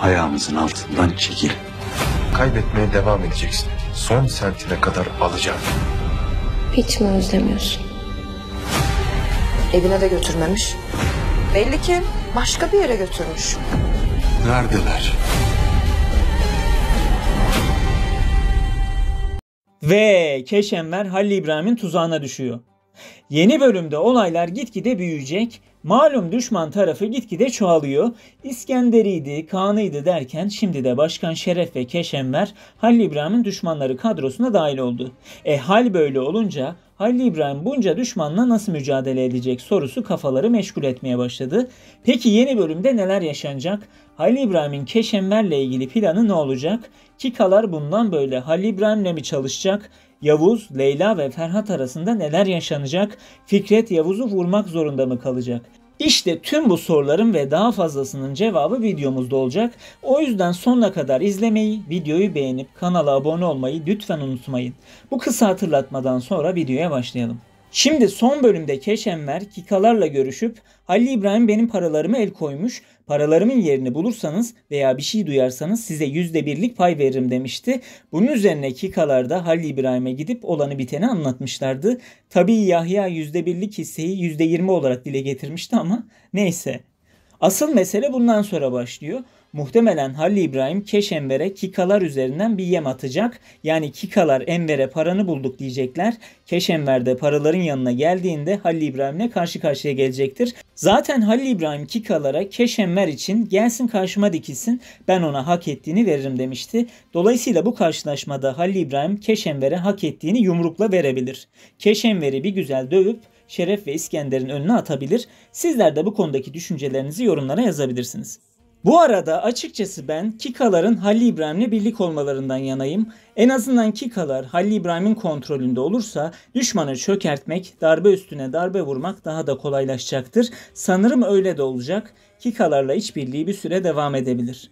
ayağımızın altından çekil. Kaybetmeye devam edeceksin. Son sentine kadar alacağım. Hiç mi özlemiyorsun? Evine de götürmemiş. Belli ki başka bir yere götürmüş. Neredeler? Ve Keşenver Halil İbrahim'in tuzağına düşüyor. Yeni bölümde olaylar gitgide büyüyecek. Malum düşman tarafı gitgide çoğalıyor. İskender'iydi, Kaan'ıydı derken şimdi de Başkan Şeref ve Keşemver Halil İbrahim'in düşmanları kadrosuna dahil oldu. E hal böyle olunca Halil İbrahim bunca düşmanla nasıl mücadele edecek sorusu kafaları meşgul etmeye başladı. Peki yeni bölümde neler yaşanacak? Halil İbrahim'in Keşemver'le ilgili planı ne olacak? Kikalar bundan böyle Halil İbrahim'le mi çalışacak? Yavuz, Leyla ve Ferhat arasında neler yaşanacak? Fikret Yavuz'u vurmak zorunda mı kalacak? İşte tüm bu soruların ve daha fazlasının cevabı videomuzda olacak. O yüzden sonuna kadar izlemeyi, videoyu beğenip kanala abone olmayı lütfen unutmayın. Bu kısa hatırlatmadan sonra videoya başlayalım. Şimdi son bölümde Keşenver Kikalarla görüşüp Halil İbrahim benim paralarımı el koymuş, paralarımın yerini bulursanız veya bir şey duyarsanız size yüzde birlik pay veririm demişti. Bunun üzerine Kikalar da Halil İbrahim'e gidip olanı biteni anlatmışlardı. Tabii Yahya yüzde birlik hisseyi yüzde yirmi olarak dile getirmişti ama neyse. Asıl mesele bundan sonra başlıyor. Muhtemelen Halil İbrahim Keşember'e kikalar üzerinden bir yem atacak. Yani kikalar Enver'e paranı bulduk diyecekler. Keşember de paraların yanına geldiğinde Halil İbrahim'le karşı karşıya gelecektir. Zaten Halil İbrahim kikalara Keşember için gelsin karşıma dikilsin ben ona hak ettiğini veririm demişti. Dolayısıyla bu karşılaşmada Halil İbrahim Keşember'e hak ettiğini yumrukla verebilir. Keşember'i bir güzel dövüp Şeref ve İskender'in önüne atabilir. Sizler de bu konudaki düşüncelerinizi yorumlara yazabilirsiniz. Bu arada açıkçası ben Kikaların Halil İbrahim'le birlik olmalarından yanayım. En azından Kikalar Halil İbrahim'in kontrolünde olursa düşmanı çökertmek, darbe üstüne darbe vurmak daha da kolaylaşacaktır. Sanırım öyle de olacak. Kikalarla işbirliği bir süre devam edebilir.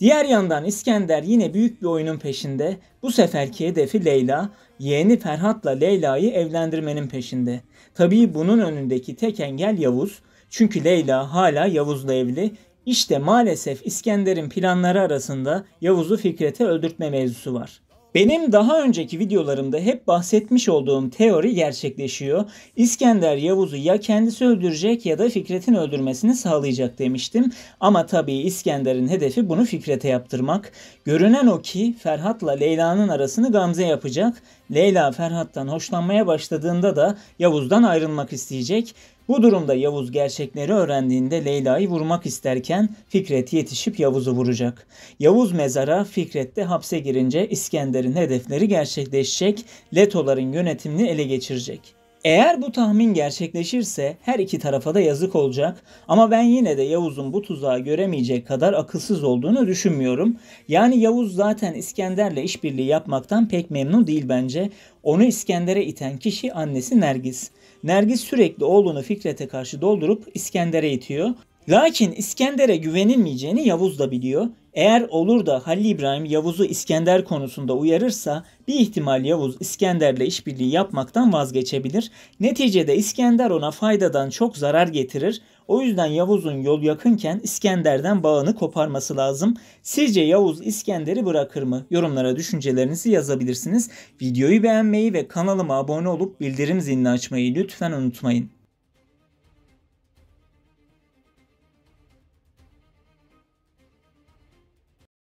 Diğer yandan İskender yine büyük bir oyunun peşinde. Bu seferki hedefi Leyla, yeğeni Ferhat'la Leyla'yı evlendirmenin peşinde. Tabii bunun önündeki tek engel Yavuz. Çünkü Leyla hala Yavuz'la evli. İşte maalesef İskender'in planları arasında Yavuz'u Fikret'e öldürtme mevzusu var. Benim daha önceki videolarımda hep bahsetmiş olduğum teori gerçekleşiyor. İskender Yavuz'u ya kendisi öldürecek ya da Fikret'in öldürmesini sağlayacak demiştim. Ama tabii İskender'in hedefi bunu Fikret'e yaptırmak. Görünen o ki Ferhat'la Leyla'nın arasını Gamze yapacak. Leyla Ferhat'tan hoşlanmaya başladığında da Yavuz'dan ayrılmak isteyecek. Bu durumda Yavuz gerçekleri öğrendiğinde Leyla'yı vurmak isterken Fikret yetişip Yavuz'u vuracak. Yavuz mezara, Fikret de hapse girince İskender'in hedefleri gerçekleşecek, Letoların yönetimini ele geçirecek. Eğer bu tahmin gerçekleşirse her iki tarafa da yazık olacak ama ben yine de Yavuz'un bu tuzağı göremeyecek kadar akılsız olduğunu düşünmüyorum. Yani Yavuz zaten İskender'le işbirliği yapmaktan pek memnun değil bence. Onu İskender'e iten kişi annesi Nergis. Nergis sürekli oğlunu Fikret'e karşı doldurup İskender'e itiyor. Lakin İskender'e güvenilmeyeceğini Yavuz da biliyor. Eğer olur da Halil İbrahim Yavuz'u İskender konusunda uyarırsa bir ihtimal Yavuz İskender'le işbirliği yapmaktan vazgeçebilir. Neticede İskender ona faydadan çok zarar getirir. O yüzden Yavuz'un yol yakınken İskender'den bağını koparması lazım. Sizce Yavuz İskender'i bırakır mı? Yorumlara düşüncelerinizi yazabilirsiniz. Videoyu beğenmeyi ve kanalıma abone olup bildirim zilini açmayı lütfen unutmayın.